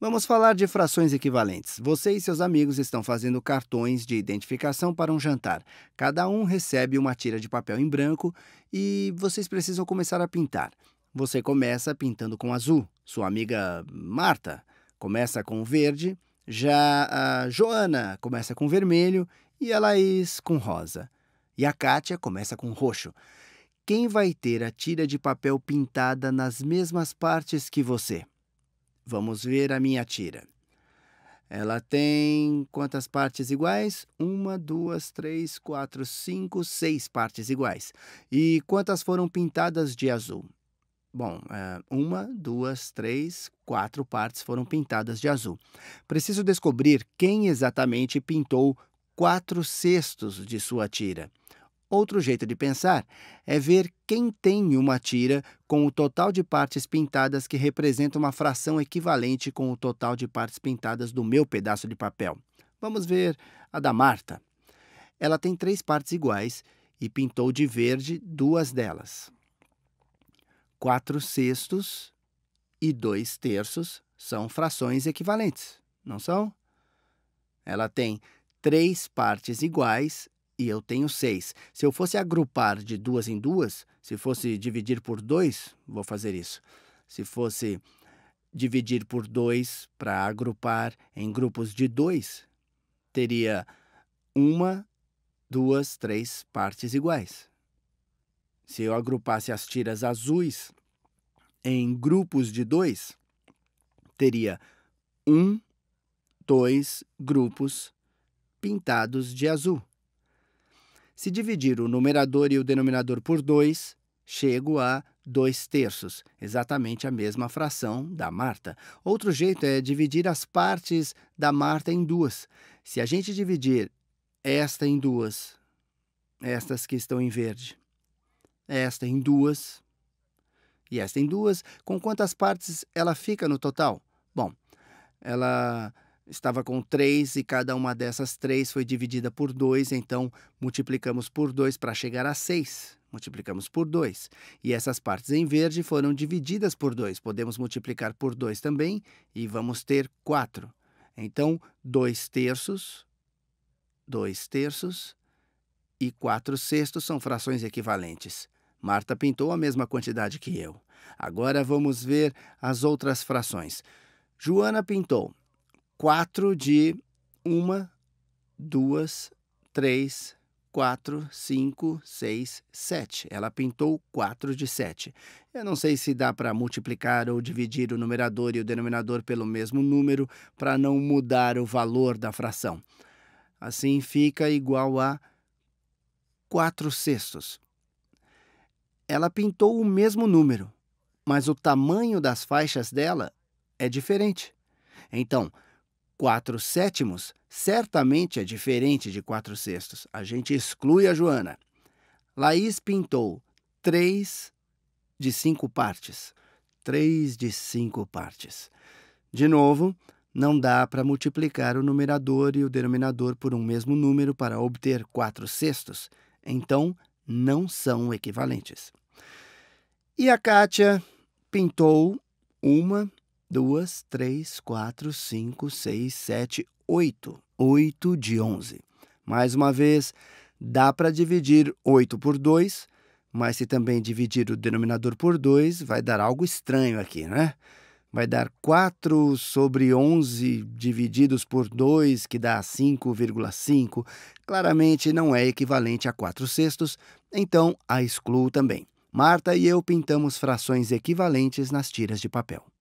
Vamos falar de frações equivalentes. Você e seus amigos estão fazendo cartões de identificação para um jantar. Cada um recebe uma tira de papel em branco e vocês precisam começar a pintar. Você começa pintando com azul. Sua amiga Marta começa com verde. Já a Joana começa com vermelho e a Laís com rosa. E a Kátia começa com roxo. Quem vai ter a tira de papel pintada nas mesmas partes que você? Vamos ver a minha tira. Ela tem quantas partes iguais? Uma, duas, três, quatro, cinco, seis partes iguais. E quantas foram pintadas de azul? Bom, é, uma, duas, três, quatro partes foram pintadas de azul. Preciso descobrir quem exatamente pintou quatro sextos de sua tira. Outro jeito de pensar é ver quem tem uma tira com o total de partes pintadas que representa uma fração equivalente com o total de partes pintadas do meu pedaço de papel. Vamos ver a da Marta. Ela tem três partes iguais e pintou de verde duas delas. Quatro sextos e dois terços são frações equivalentes, não são? Ela tem três partes iguais e eu tenho seis. Se eu fosse agrupar de duas em duas, se fosse dividir por dois, vou fazer isso. Se fosse dividir por dois para agrupar em grupos de dois, teria uma, duas, três partes iguais. Se eu agrupasse as tiras azuis em grupos de dois, teria um, dois grupos pintados de azul. Se dividir o numerador e o denominador por 2, chego a 2 terços, exatamente a mesma fração da Marta. Outro jeito é dividir as partes da Marta em duas. Se a gente dividir esta em duas, estas que estão em verde, esta em duas, e esta em duas, com quantas partes ela fica no total? Bom, ela estava com três e cada uma dessas três foi dividida por dois, então multiplicamos por dois para chegar a seis. Multiplicamos por dois. E essas partes em verde foram divididas por dois. Podemos multiplicar por dois também e vamos ter quatro. Então, dois terços, dois terços e quatro sextos são frações equivalentes. Marta pintou a mesma quantidade que eu. Agora vamos ver as outras frações. Joana pintou quatro de uma, duas, três, quatro, cinco, seis, sete. Ela pintou quatro de sete. Eu não sei se dá para multiplicar ou dividir o numerador e o denominador pelo mesmo número para não mudar o valor da fração. Assim fica igual a quatro sextos. Ela pintou o mesmo número, mas o tamanho das faixas dela é diferente. Então, quatro sétimos certamente é diferente de quatro sextos. A gente exclui a Joana. Laís pintou três de cinco partes. Três de cinco partes. De novo, não dá para multiplicar o numerador e o denominador por um mesmo número para obter quatro sextos. Então, não são equivalentes. E a Kátia pintou uma duas, três, quatro, cinco, seis, sete, oito. 8 de 11. Mais uma vez, dá para dividir 8 por 2, mas se também dividir o denominador por 2, vai dar algo estranho aqui, né? Vai dar 4 sobre 11 divididos por 2, que dá 5,5. Claramente não é equivalente a 4 sextos, então a excluo também. Marta e eu pintamos frações equivalentes nas tiras de papel.